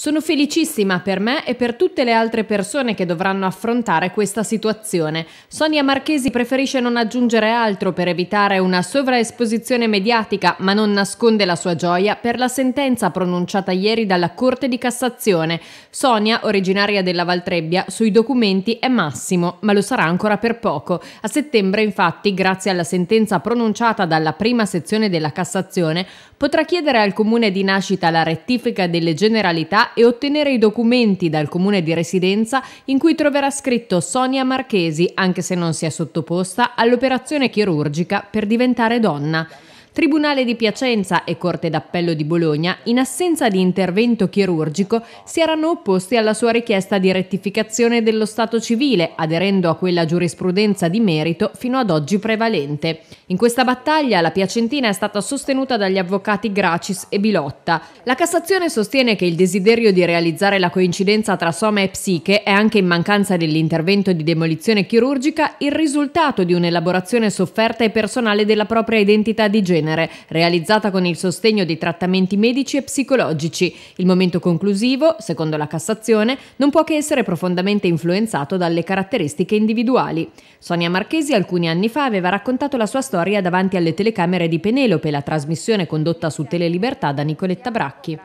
Sono felicissima per me e per tutte le altre persone che dovranno affrontare questa situazione. Sonia Marchesi preferisce non aggiungere altro per evitare una sovraesposizione mediatica, ma non nasconde la sua gioia per la sentenza pronunciata ieri dalla Corte di Cassazione. Sonia, originaria della Valtrebbia, sui documenti è massimo, ma lo sarà ancora per poco. A settembre, infatti, grazie alla sentenza pronunciata dalla prima sezione della Cassazione, potrà chiedere al comune di nascita la rettifica delle generalità e ottenere i documenti dal comune di residenza in cui troverà scritto Sonia Marchesi, anche se non si è sottoposta all'operazione chirurgica per diventare donna. Tribunale di Piacenza e Corte d'Appello di Bologna, in assenza di intervento chirurgico, si erano opposti alla sua richiesta di rettificazione dello Stato civile, aderendo a quella giurisprudenza di merito fino ad oggi prevalente. In questa battaglia la Piacentina è stata sostenuta dagli avvocati Gracis e Bilotta. La Cassazione sostiene che il desiderio di realizzare la coincidenza tra soma e psiche è anche in mancanza dell'intervento di demolizione chirurgica il risultato di un'elaborazione sofferta e personale della propria identità di genere genere, realizzata con il sostegno di trattamenti medici e psicologici. Il momento conclusivo, secondo la Cassazione, non può che essere profondamente influenzato dalle caratteristiche individuali. Sonia Marchesi alcuni anni fa aveva raccontato la sua storia davanti alle telecamere di Penelope, la trasmissione condotta su Telelibertà da Nicoletta Bracchi.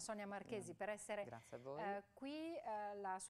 Sonia, Marchesi per essere eh, qui. Eh, la...